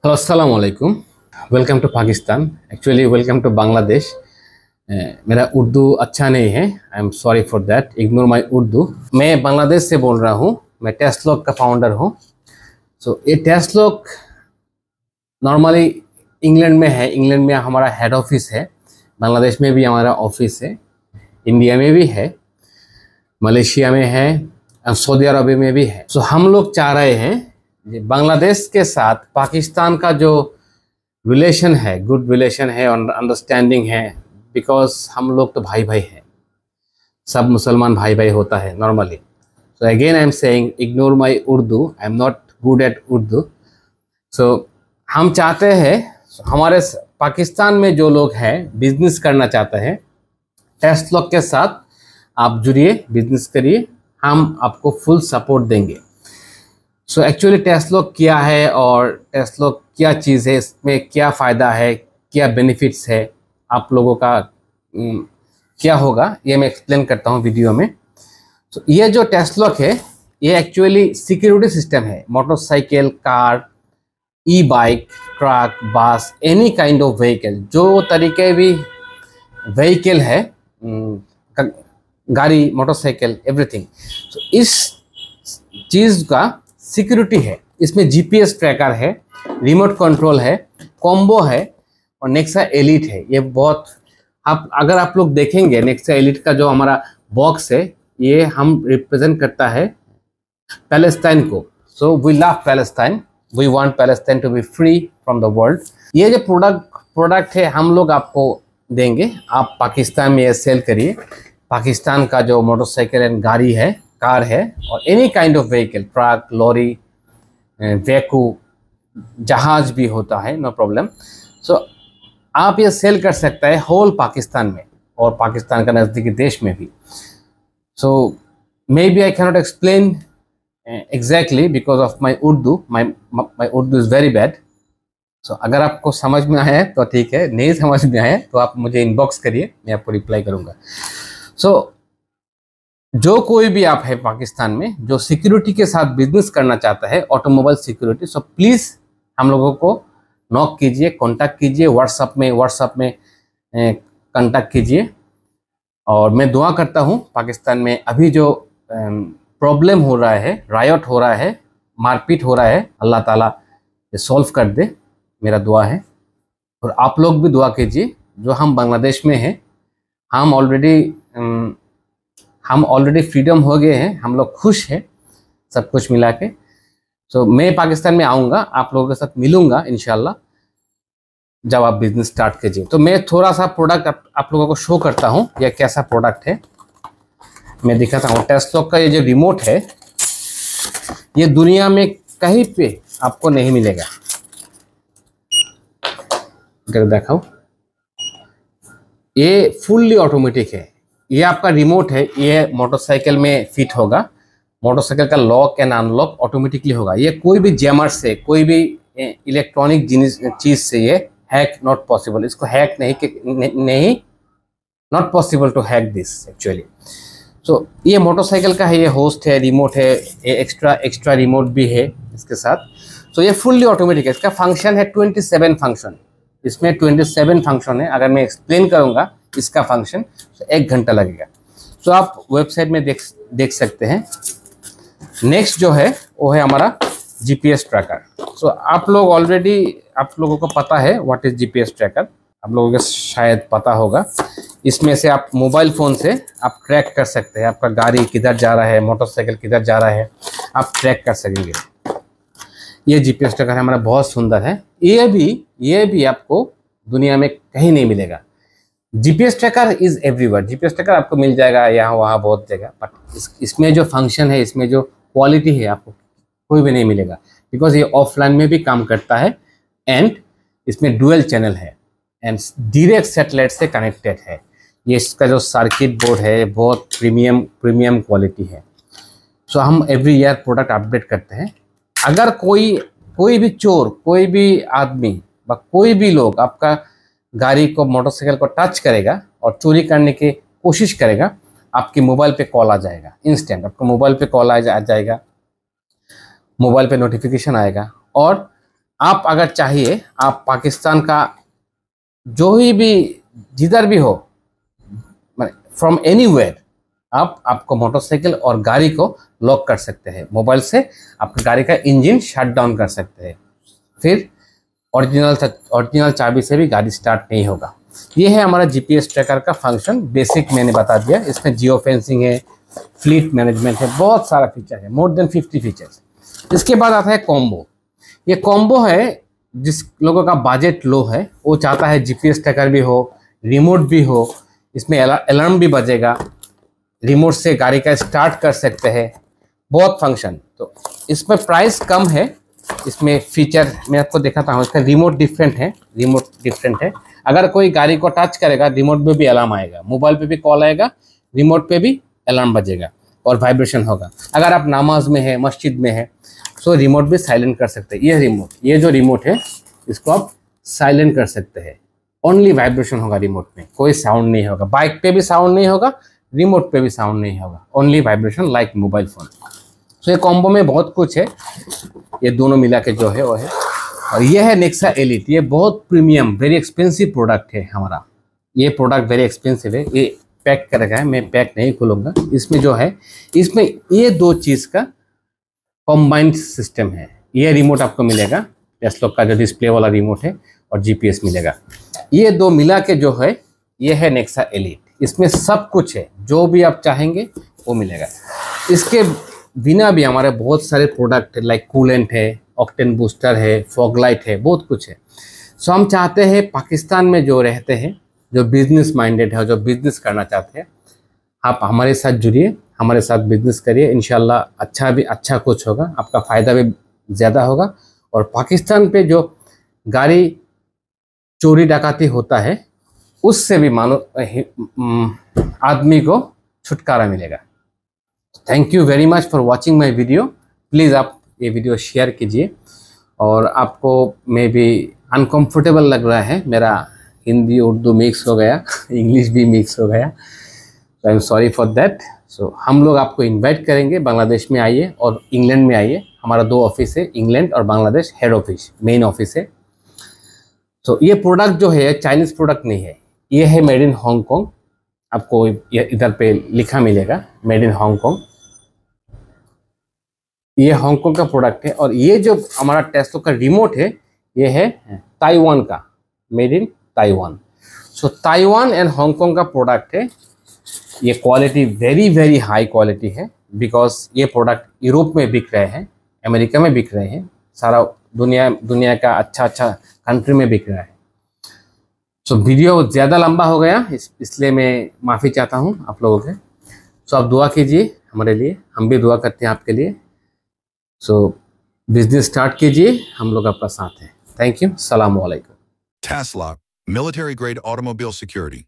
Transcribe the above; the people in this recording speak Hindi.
হ্যালো আসসালামু welcome to Pakistan actually welcome to Bangladesh मेरा उर्दू अच्छा नहीं है I am sorry for that ignore my Urdu मैं बांग्लादेश से बोल रहा हूँ मैं टेस्लॉक का फाउंडर हूँ सो so, ये टेस्लॉक नॉर्मली इंग्लैंड में है इंग्लैंड में हमारा हेड ऑफिस है बांग्लादेश में भी हमारा ऑफिस है इंडिया में भी है मलेशिया में है सऊदी अरब में भी है सो so, हम लोग चाह रहे हैं जी बांग्लादेश के साथ पाकिस्तान का जो रिलेशन है गुड रिलेशन है और अंडरस्टैंडिंग है बिकॉज हम लोग तो भाई भाई हैं सब मुसलमान भाई भाई होता है normally so again I am saying ignore my Urdu I am not good at Urdu so हम चाहते हैं हमारे पाकिस्तान में जो लोग हैं बिजनेस करना चाहते हैं टेस्ट लोग के साथ आप जुड़िए बिजनेस करिए हम आपको फुल सपोर्ट देंगे सो एक्चुअली टेस्लो क्या है और टेस्लो क्या चीज़ है इसमें क्या फ़ायदा है क्या बेनिफिट्स है आप लोगों का क्या होगा ये मैं एक्सप्लेन करता हूँ वीडियो में तो ये जो टेस्लॉक है ये एक्चुअली सिक्योरिटी सिस्टम है motorcycle car e bike truck bus any kind of vehicle जो तरीके भी व्हीकल है गाड़ी मोटरसाइकिल एवरीथिंग तो इस चीज़ का सिक्योरिटी है इसमें जीपीएस ट्रैकर है रिमोट कंट्रोल है कॉम्बो है और नेक्सा एलिट है ये बहुत आप अगर आप लोग देखेंगे नेक्सा एलिट का जो हमारा बॉक्स है ये हम रिप्रेजेंट करता है पैलेस्टाइन को so we love Palestine we want Palestine to be free from the world ये जो प्रोडक्ट प्रोडक्ट है हम लोग आपको देंगे आप पाकिस्तान में ये सेल करिए पाकिस्तान का जो मोटरसाइकिल एंड गाड़ी है कार है और any kind of vehicle truck lorry वैकू जहाज भी होता है नो प्रॉब्लम सो आप ये सेल कर सकता है होल पाकिस्तान में और पाकिस्तान का नज़दीकी देश में भी so maybe I cannot explain exactly because of my Urdu my my Urdu is very bad so अगर आपको समझ में आया है तो ठीक है नहीं समझ में आया तो आप मुझे इनबॉक्स करिए मैं आपको रिप्लाई करूँगा सो so, जो कोई भी आप है पाकिस्तान में जो सिक्योरिटी के साथ बिजनेस करना चाहता है ऑटोमोबाइल सिक्योरिटी सो प्लीज़ हम लोगों को नॉक कीजिए कांटेक्ट कीजिए व्हाट्सअप में व्हाट्सअप में कांटेक्ट कीजिए और मैं दुआ करता हूँ पाकिस्तान में अभी जो प्रॉब्लम हो रहा है रायट हो रहा है मारपीट हो रहा है अल्लाह ताला ये सॉल्व कर दे मेरा दुआ है और आप लोग भी दुआ कीजिए जो हम बांग्लादेश में हैं हम ऑलरेडी हम ऑलरेडी फ्रीडम हो गए हैं हम लोग खुश हैं सब कुछ मिला के तो मैं पाकिस्तान में आऊँगा आप लोगों के साथ मिलूँगा इन जब आप बिजनेस स्टार्ट कीजिए तो मैं थोड़ा सा प्रोडक्ट आप, आप लोगों को शो करता हूँ यह कैसा प्रोडक्ट है मैं दिखाता हूँ टेस्टलॉक का ये जो रिमोट है ये दुनिया में कहीं पे आपको नहीं मिलेगा अगर ये फुल्ली ऑटोमेटिक है ये आपका रिमोट है ये मोटरसाइकिल में फिट होगा मोटरसाइकिल का लॉक एंड अनलॉक ऑटोमेटिकली होगा ये कोई भी जैमर से कोई भी इलेक्ट्रॉनिक चीज से ये हैक नॉट पॉसिबल इसको हैक नहीं नहीं not possible to hack this actually so ये मोटरसाइकिल का है ये होस्ट है रिमोट है ये एक्स्ट्रा एक्स्ट्रा रिमोट भी है इसके साथ सो so, ये फुल्ली ऑटोमेटिक है इसका फंक्शन है ट्वेंटी सेवन फंक्शन इसमें ट्वेंटी सेवन फंक्शन है अगर मैं एक्सप्लेन करूँगा इसका फंक्शन तो एक घंटा लगेगा तो आप वेबसाइट में देख देख सकते हैं नेक्स्ट जो है वो है हमारा जीपीएस ट्रैकर तो आप लोग ऑलरेडी आप लोगों को पता है व्हाट इज़ जीपीएस ट्रैकर आप लोगों को शायद पता होगा इसमें से आप मोबाइल फ़ोन से आप ट्रैक कर सकते हैं आपका गाड़ी किधर जा रहा है मोटरसाइकिल किधर जा रहा है आप ट्रैक कर सकेंगे ये जी पी एस ट्रैकर हमारा बहुत सुंदर है ये भी ये भी आपको दुनिया में कहीं नहीं मिलेगा GPS tracker is everywhere GPS tracker आपको मिल जाएगा यहाँ वहाँ बहुत जगह बट इस, इसमें जो फंक्शन है इसमें जो क्वालिटी है आपको कोई भी नहीं मिलेगा बिकॉज ये ऑफलाइन में भी काम करता है एंड इसमें डुअल चैनल है एंड डिरेक्ट सेटेलाइट से कनेक्टेड है ये इसका जो सर्किट बोर्ड है बहुत प्रीमियम प्रीमियम क्वालिटी है सो so, हम एवरी ईयर प्रोडक्ट अपडेट करते हैं अगर कोई कोई भी चोर कोई भी आदमी व कोई भी लोग आपका गाड़ी को मोटरसाइकिल को टच करेगा और चोरी करने की कोशिश करेगा आपके मोबाइल पे कॉल आ जाएगा इंस्टेंट आपको मोबाइल पे कॉल आ जाएगा मोबाइल पे नोटिफिकेशन आएगा और आप अगर चाहिए आप पाकिस्तान का जो ही भी जिधर भी हो मैं फ्रॉम एनी आप आपको मोटरसाइकिल और गाड़ी को लॉक कर सकते हैं मोबाइल से आपकी गाड़ी का इंजन शट डाउन कर सकते हैं फिर ओरिजिनल ओरिजिनल चाबी से भी गाड़ी स्टार्ट नहीं होगा ये है हमारा जीपीएस ट्रैकर का फंक्शन बेसिक मैंने बता दिया इसमें जियो फेंसिंग है फ्लीट मैनेजमेंट है बहुत सारा फीचर है मोर देन फिफ्टी फीचर्स इसके बाद आता है कॉम्बो ये कॉम्बो है जिस लोगों का बजट लो है वो चाहता है जी ट्रैकर भी हो रिमोट भी हो इसमें अलार्म भी बजेगा रिमोट से गाड़ी का स्टार्ट कर सकते हैं बहुत फंक्शन तो इसमें प्राइस कम है इसमें फीचर मैं आपको दिखाता हूँ इसका रिमोट डिफरेंट है रिमोट डिफरेंट है अगर कोई गाड़ी को टच करेगा रिमोट पे भी अलार्म आएगा मोबाइल पे भी कॉल आएगा रिमोट पे भी अलार्म बजेगा और वाइब्रेशन होगा अगर आप नमाज में है मस्जिद में है तो रिमोट भी साइलेंट कर सकते हैं ये रिमोट ये जो रिमोट है इसको आप साइलेंट कर सकते हैं ओनली वाइब्रेशन होगा रिमोट में कोई साउंड नहीं होगा बाइक पे भी साउंड नहीं होगा रिमोट पे भी साउंड नहीं होगा only vibration like mobile phone तो ये कॉम्बो में बहुत कुछ है ये दोनों मिला के जो है वो है और ये है नेक्सा एलिट ये बहुत प्रीमियम वेरी एक्सपेंसिव प्रोडक्ट है हमारा ये प्रोडक्ट वेरी एक्सपेंसिव है ये पैक कर रखा है मैं पैक नहीं खोलूँगा इसमें जो है इसमें ये दो चीज़ का कॉम्बाइंड सिस्टम है ये रिमोट आपको मिलेगा टेस्लो का जो डिस्प्ले वाला रिमोट है और जी मिलेगा ये दो मिला के जो है ये है नेक्सा एलिट इसमें सब कुछ है जो भी आप चाहेंगे वो मिलेगा इसके बिना भी हमारे बहुत सारे प्रोडक्ट है लाइक कूलेंट है ऑक्टेन बूस्टर है फॉगलाइट है बहुत कुछ है सो हम चाहते हैं पाकिस्तान में जो रहते हैं जो बिजनेस माइंडेड है जो बिजनेस करना चाहते हैं आप हमारे साथ जुड़िए हमारे साथ बिजनेस करिए इन अच्छा भी अच्छा कुछ होगा आपका फ़ायदा भी ज़्यादा होगा और पाकिस्तान पर जो गाड़ी चोरी डकाती होता है उससे भी मानो आदमी को छुटकारा मिलेगा thank you very much for watching my video please आप ये वीडियो शेयर कीजिए और आपको मे भी अनकम्फर्टेबल लग रहा है मेरा हिंदी उर्दू मिक्स हो गया इंग्लिश भी मिक्स हो गया I am sorry for that so हम लोग आपको इन्वाइट करेंगे बांग्लादेश में आइए और इंग्लैंड में आइए हमारा दो ऑफिस है इंग्लैंड और Bangladesh head office main office है सो so, ये प्रोडक्ट जो है चाइनीज़ प्रोडक्ट नहीं है ये है मेड इन हांगकॉन्ग आपको इधर पे लिखा मिलेगा मेड इन हांगकॉन्ग ये हांगकॉन्ग का प्रोडक्ट है और ये जो हमारा टेस्टो का रिमोट है ये है ताइवान का made in Taiwan so Taiwan and Hong Kong का प्रोडक्ट है ये quality very very high quality है बिकॉज ये प्रोडक्ट यूरोप में बिक रहे हैं अमेरिका में बिक रहे हैं सारा दुनिया दुनिया का अच्छा अच्छा कंट्री में बिक रहा है सो so, वीडियो ज़्यादा लंबा हो गया इस, इसलिए मैं माफ़ी चाहता हूँ आप लोगों के सो so, आप दुआ कीजिए हमारे लिए हम भी दुआ करते हैं आपके लिए सो so, बिजनेस स्टार्ट कीजिए हम लोग आपका साथ हैं थैंक यू सलाम Tesla, military grade automobile security.